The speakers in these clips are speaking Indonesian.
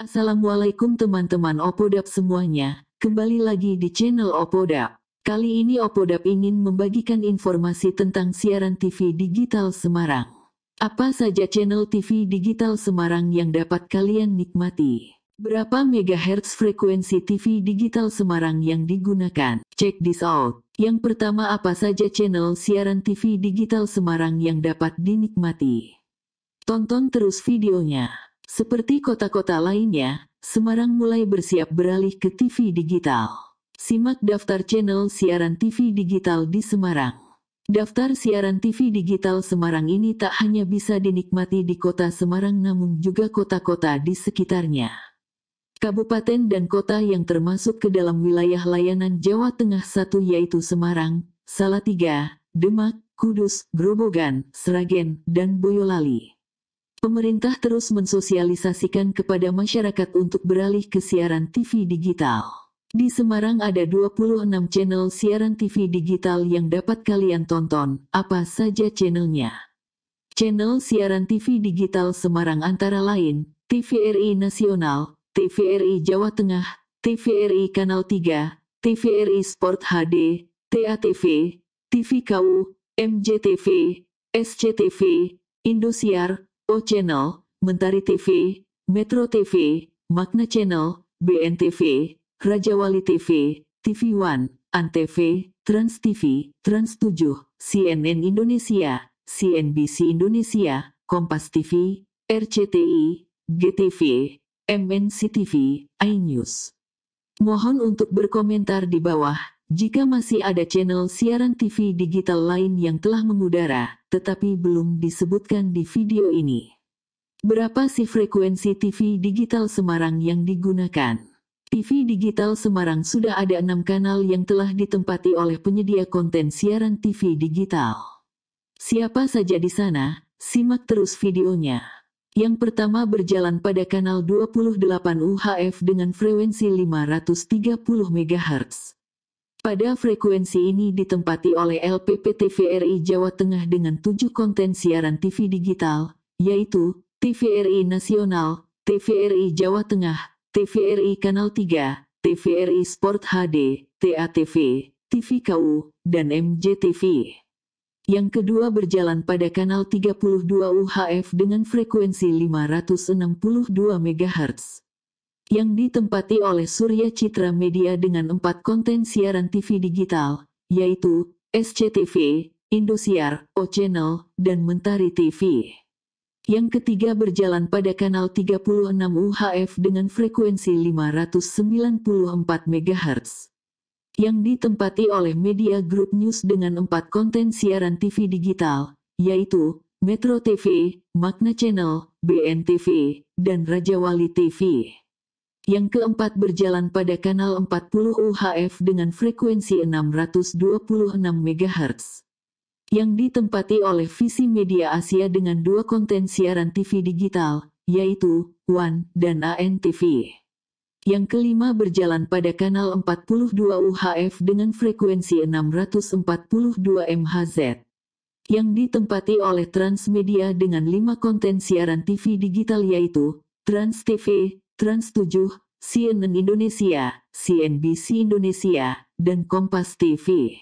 Assalamualaikum teman-teman Opodap semuanya, kembali lagi di channel Opodap. Kali ini Opodap ingin membagikan informasi tentang siaran TV digital Semarang. Apa saja channel TV digital Semarang yang dapat kalian nikmati? Berapa megahertz frekuensi TV digital Semarang yang digunakan? Check this out. Yang pertama apa saja channel siaran TV digital Semarang yang dapat dinikmati? Tonton terus videonya. Seperti kota-kota lainnya, Semarang mulai bersiap beralih ke TV digital. Simak daftar channel siaran TV digital di Semarang. Daftar siaran TV digital Semarang ini tak hanya bisa dinikmati di kota Semarang namun juga kota-kota di sekitarnya. Kabupaten dan kota yang termasuk ke dalam wilayah layanan Jawa Tengah satu yaitu Semarang, Salatiga, Demak, Kudus, Grobogan, Seragen, dan Boyolali pemerintah terus mensosialisasikan kepada masyarakat untuk beralih ke siaran TV digital. Di Semarang ada 26 channel siaran TV digital yang dapat kalian tonton, apa saja channelnya. Channel siaran TV digital Semarang antara lain, TVRI Nasional, TVRI Jawa Tengah, TVRI Kanal 3, TVRI Sport HD, TATV, TVKU, MJTV, SCTV, Indosiar, O oh, Channel, Mentari TV, Metro TV, Magna Channel, BNTV, Raja Wali TV, TV One, ANTV, Trans TV, Trans 7, CNN Indonesia, CNBC Indonesia, Kompas TV, RCTI, GTV, MNC TV, iNews. Mohon untuk berkomentar di bawah. Jika masih ada channel siaran TV digital lain yang telah mengudara, tetapi belum disebutkan di video ini. Berapa sih frekuensi TV digital Semarang yang digunakan? TV digital Semarang sudah ada enam kanal yang telah ditempati oleh penyedia konten siaran TV digital. Siapa saja di sana, simak terus videonya. Yang pertama berjalan pada kanal 28 UHF dengan frekuensi 530 MHz. Pada frekuensi ini ditempati oleh LPP TVRI Jawa Tengah dengan tujuh konten siaran TV digital, yaitu TVRI Nasional, TVRI Jawa Tengah, TVRI Kanal 3, TVRI Sport HD, TATV, TVKU, dan MJTV. Yang kedua berjalan pada kanal 32 UHF dengan frekuensi 562 MHz yang ditempati oleh Surya Citra Media dengan empat konten siaran TV digital, yaitu SCTV, Indosiar, O-Channel, dan Mentari TV. Yang ketiga berjalan pada kanal 36 UHF dengan frekuensi 594 MHz. Yang ditempati oleh Media Group News dengan empat konten siaran TV digital, yaitu Metro TV, Magna Channel, BNTV, dan Raja Wali TV. Yang keempat berjalan pada kanal 40 UHF dengan frekuensi 626 MHz. Yang ditempati oleh Visi Media Asia dengan dua konten siaran TV digital, yaitu One dan ANTV. Yang kelima berjalan pada kanal 42 UHF dengan frekuensi 642 MHz yang ditempati oleh Transmedia dengan lima konten siaran TV digital yaitu TransTV. Trans 7, CNN Indonesia, CNBC Indonesia, dan Kompas TV.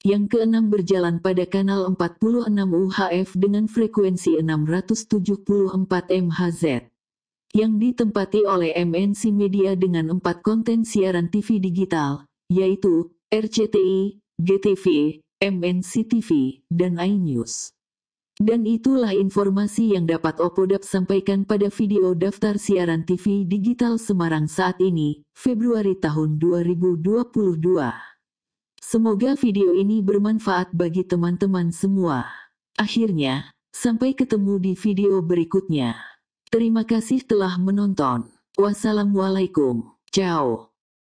Yang keenam berjalan pada kanal 46 UHF dengan frekuensi 674 MHz. Yang ditempati oleh MNC Media dengan empat konten siaran TV digital, yaitu RCTI, GTV, MNC TV, dan iNews. Dan itulah informasi yang dapat Opodap sampaikan pada video daftar siaran TV digital Semarang saat ini, Februari tahun 2022. Semoga video ini bermanfaat bagi teman-teman semua. Akhirnya, sampai ketemu di video berikutnya. Terima kasih telah menonton. Wassalamualaikum. Ciao.